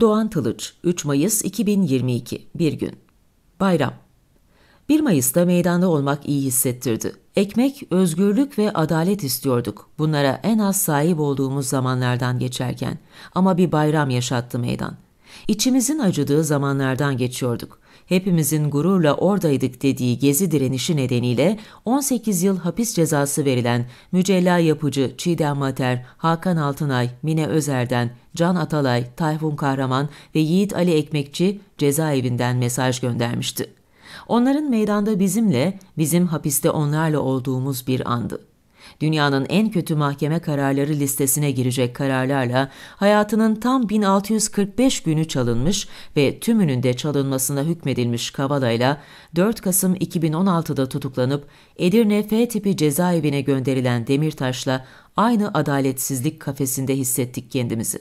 Doğan Tılıç, 3 Mayıs 2022, bir gün. Bayram. 1 Mayıs'ta meydanda olmak iyi hissettirdi. Ekmek, özgürlük ve adalet istiyorduk. Bunlara en az sahip olduğumuz zamanlardan geçerken. Ama bir bayram yaşattı meydan. İçimizin acıdığı zamanlardan geçiyorduk. Hepimizin gururla oradaydık dediği gezi direnişi nedeniyle 18 yıl hapis cezası verilen Mücella Yapıcı, Çiğdem Mater, Hakan Altınay, Mine Özer'den, Can Atalay, Tayfun Kahraman ve Yiğit Ali Ekmekçi cezaevinden mesaj göndermişti. Onların meydanda bizimle, bizim hapiste onlarla olduğumuz bir andı dünyanın en kötü mahkeme kararları listesine girecek kararlarla hayatının tam 1645 günü çalınmış ve tümünün de çalınmasına hükmedilmiş Kavala'yla 4 Kasım 2016'da tutuklanıp Edirne F tipi cezaevine gönderilen Demirtaş'la aynı adaletsizlik kafesinde hissettik kendimizi.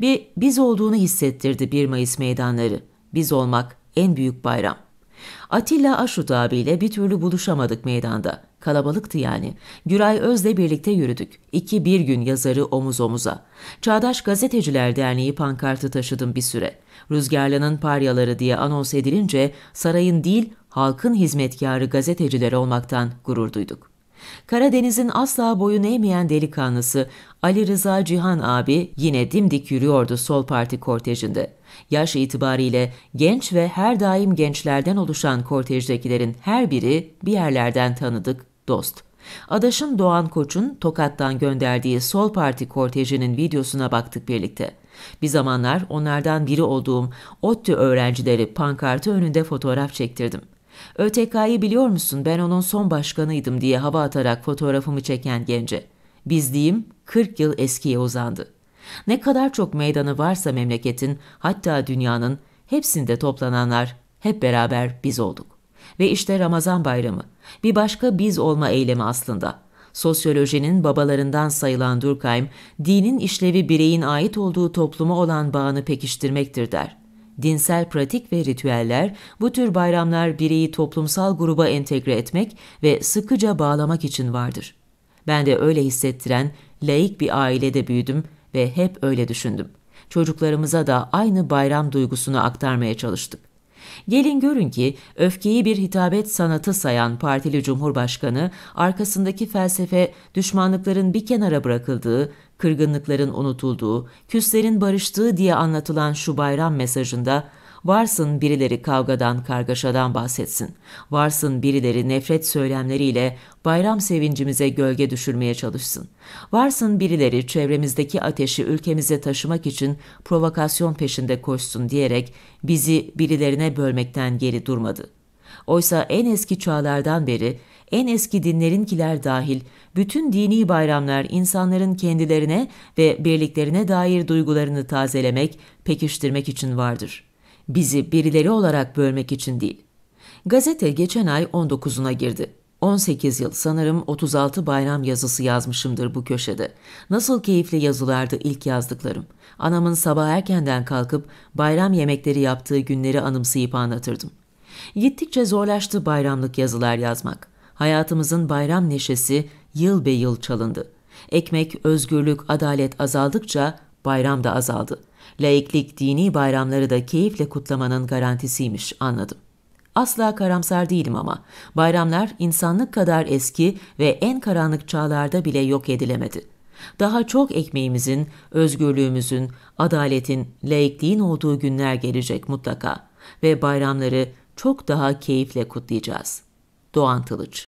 Bir biz olduğunu hissettirdi 1 Mayıs meydanları. Biz olmak en büyük bayram. Atilla Aşut abiyle bir türlü buluşamadık meydanda. Kalabalıktı yani. Güray Öz'le birlikte yürüdük. İki bir gün yazarı omuz omuza. Çağdaş Gazeteciler Derneği pankartı taşıdım bir süre. Rüzgarlanın paryaları diye anons edilince sarayın değil halkın hizmetkarı gazeteciler olmaktan gurur duyduk. Karadeniz'in asla boyun eğmeyen delikanlısı Ali Rıza Cihan abi yine dimdik yürüyordu Sol Parti kortejinde. Yaş itibariyle genç ve her daim gençlerden oluşan kortejdekilerin her biri bir yerlerden tanıdık, dost. Adaşım Doğan Koç'un Tokat'tan gönderdiği Sol Parti kortejinin videosuna baktık birlikte. Bir zamanlar onlardan biri olduğum ODTÜ öğrencileri pankartı önünde fotoğraf çektirdim. ÖTK'yı biliyor musun ben onun son başkanıydım diye hava atarak fotoğrafımı çeken gence. Bizliğim 40 yıl eskiye uzandı. Ne kadar çok meydanı varsa memleketin hatta dünyanın hepsinde toplananlar hep beraber biz olduk. Ve işte Ramazan bayramı bir başka biz olma eylemi aslında. Sosyolojinin babalarından sayılan Durkheim, dinin işlevi bireyin ait olduğu topluma olan bağını pekiştirmektir der. Dinsel pratik ve ritüeller, bu tür bayramlar bireyi toplumsal gruba entegre etmek ve sıkıca bağlamak için vardır. Ben de öyle hissettiren laik bir ailede büyüdüm ve hep öyle düşündüm. Çocuklarımıza da aynı bayram duygusunu aktarmaya çalıştık. Gelin görün ki öfkeyi bir hitabet sanatı sayan partili cumhurbaşkanı arkasındaki felsefe düşmanlıkların bir kenara bırakıldığı, kırgınlıkların unutulduğu, küslerin barıştığı diye anlatılan şu bayram mesajında Varsın birileri kavgadan, kargaşadan bahsetsin. Varsın birileri nefret söylemleriyle bayram sevincimize gölge düşürmeye çalışsın. Varsın birileri çevremizdeki ateşi ülkemize taşımak için provokasyon peşinde koşsun diyerek bizi birilerine bölmekten geri durmadı. Oysa en eski çağlardan beri en eski dinlerinkiler dahil bütün dini bayramlar insanların kendilerine ve birliklerine dair duygularını tazelemek, pekiştirmek için vardır.'' Bizi birileri olarak bölmek için değil. Gazete geçen ay 19'una girdi. 18 yıl sanırım 36 bayram yazısı yazmışımdır bu köşede. Nasıl keyifli yazılardı ilk yazdıklarım. Anamın sabah erkenden kalkıp bayram yemekleri yaptığı günleri anımsayıp anlatırdım. Gittikçe zorlaştı bayramlık yazılar yazmak. Hayatımızın bayram neşesi yıl be yıl çalındı. Ekmek, özgürlük, adalet azaldıkça Bayram da azaldı. Laiklik dini bayramları da keyifle kutlamanın garantisiymiş anladım. Asla karamsar değilim ama bayramlar insanlık kadar eski ve en karanlık çağlarda bile yok edilemedi. Daha çok ekmeğimizin, özgürlüğümüzün, adaletin, laikliğin olduğu günler gelecek mutlaka ve bayramları çok daha keyifle kutlayacağız. Doğan Tılıç